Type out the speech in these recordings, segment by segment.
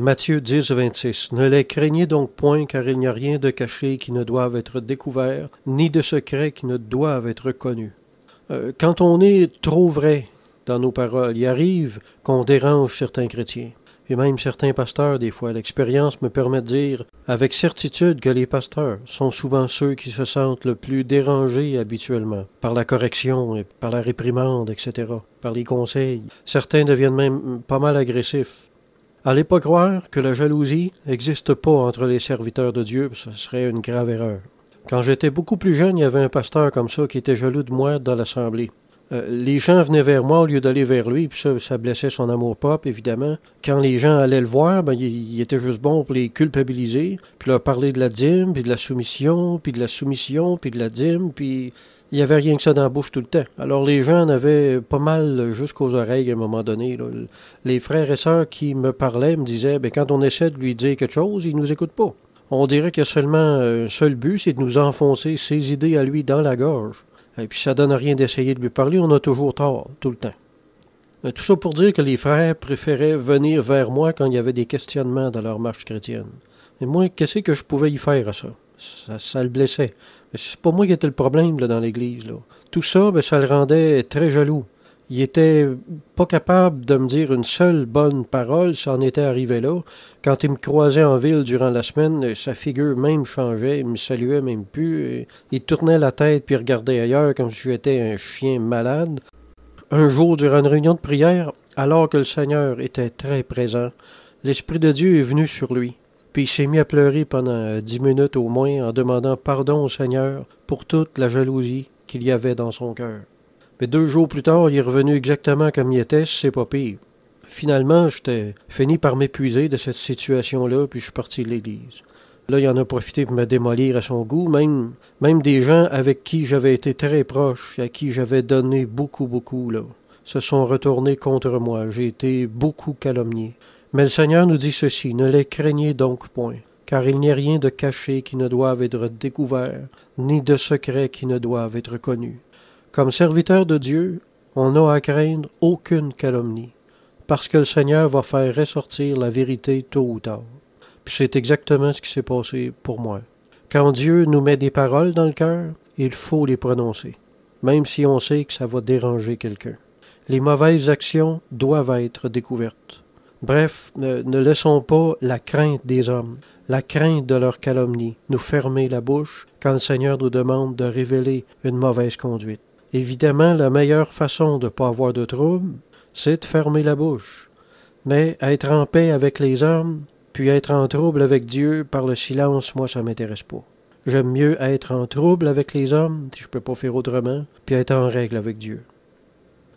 Matthieu 10, 26. Ne les craignez donc point, car il n'y a rien de caché qui ne doive être découvert, ni de secret qui ne doive être connu. Euh, quand on est trop vrai dans nos paroles, il arrive qu'on dérange certains chrétiens. Et même certains pasteurs, des fois, l'expérience me permet de dire avec certitude que les pasteurs sont souvent ceux qui se sentent le plus dérangés habituellement par la correction, et par la réprimande, etc., par les conseils. Certains deviennent même pas mal agressifs Allez pas croire que la jalousie n'existe pas entre les serviteurs de Dieu, ce serait une grave erreur. Quand j'étais beaucoup plus jeune, il y avait un pasteur comme ça qui était jaloux de moi dans l'assemblée. Euh, les gens venaient vers moi au lieu d'aller vers lui, puis ça, ça blessait son amour-pop, évidemment. Quand les gens allaient le voir, ben, il, était juste bon pour les culpabiliser, puis leur parler de la dîme, puis de la soumission, puis de la soumission, puis de la dîme, puis il n'y avait rien que ça dans la bouche tout le temps. Alors les gens en avaient pas mal jusqu'aux oreilles à un moment donné. Les frères et sœurs qui me parlaient me disaient, ben, quand on essaie de lui dire quelque chose, il nous écoute pas. On dirait qu'il y a seulement un seul but, c'est de nous enfoncer ses idées à lui dans la gorge. Et puis ça donne rien d'essayer de lui parler, on a toujours tort, tout le temps. tout ça pour dire que les frères préféraient venir vers moi quand il y avait des questionnements dans leur marche chrétienne. Mais moi, qu'est-ce que je pouvais y faire à ça? Ça, le blessait. Mais c'est pas moi qui était le problème dans l'Église. Tout ça, ben, ça le rendait très jaloux il était pas capable de me dire une seule bonne parole, ça en était arrivé là. Quand il me croisait en ville durant la semaine, sa figure même changeait, il me saluait même plus, il tournait la tête puis regardait ailleurs comme si j'étais un chien malade. Un jour, durant une réunion de prière, alors que le Seigneur était très présent, l'Esprit de Dieu est venu sur lui, puis il s'est mis à pleurer pendant euh, dix minutes au moins en demandant pardon au Seigneur pour toute la jalousie qu'il y avait dans son cœur. Mais deux jours plus tard, il est revenu exactement comme il était, c'est pas pire. Finalement, j'étais fini par m'épuiser de cette situation-là, puis je suis parti de l'église. Là, il en a profité pour me démolir à son goût, même, même des gens avec qui j'avais été très proche, à qui j'avais donné beaucoup, beaucoup, là, se sont retournés contre moi. J'ai été beaucoup calomnié. Mais le Seigneur nous dit ceci, ne les craignez donc point, car il n'y a rien de caché qui ne doive être découvert, ni de secret qui ne doive être connu. Comme serviteur de Dieu, on n'a à craindre aucune calomnie, parce que le Seigneur va faire ressortir la vérité tôt ou tard. Puis c'est exactement ce qui s'est passé pour moi. Quand Dieu nous met des paroles dans le cœur, il faut les prononcer, même si on sait que ça va déranger quelqu'un. Les mauvaises actions doivent être découvertes. Bref, ne, ne, laissons pas la crainte des hommes, la crainte de leur calomnie, nous fermer la bouche quand le Seigneur nous demande de révéler une mauvaise conduite. Évidemment, la meilleure façon de ne pas avoir de trouble, c'est de fermer la bouche. Mais être en paix avec les hommes, puis être en trouble avec Dieu par le silence, moi, ça m'intéresse pas. J'aime mieux être en trouble avec les hommes, si je peux pas faire autrement, puis être en règle avec Dieu.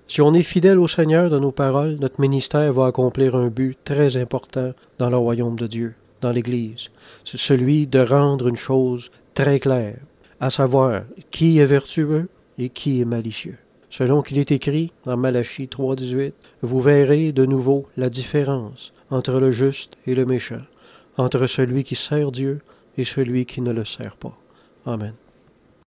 Si on est fidèle au Seigneur de nos paroles, notre ministère va accomplir un but très important dans le royaume de Dieu, dans l'Église. C'est celui de rendre une chose très claire, à savoir qui est vertueux, qui est malicieux. Selon qu'il est écrit dans Malachie 3.18, vous verrez de nouveau la différence entre le juste et le méchant, entre celui qui sert Dieu et celui qui ne le sert pas. Amen.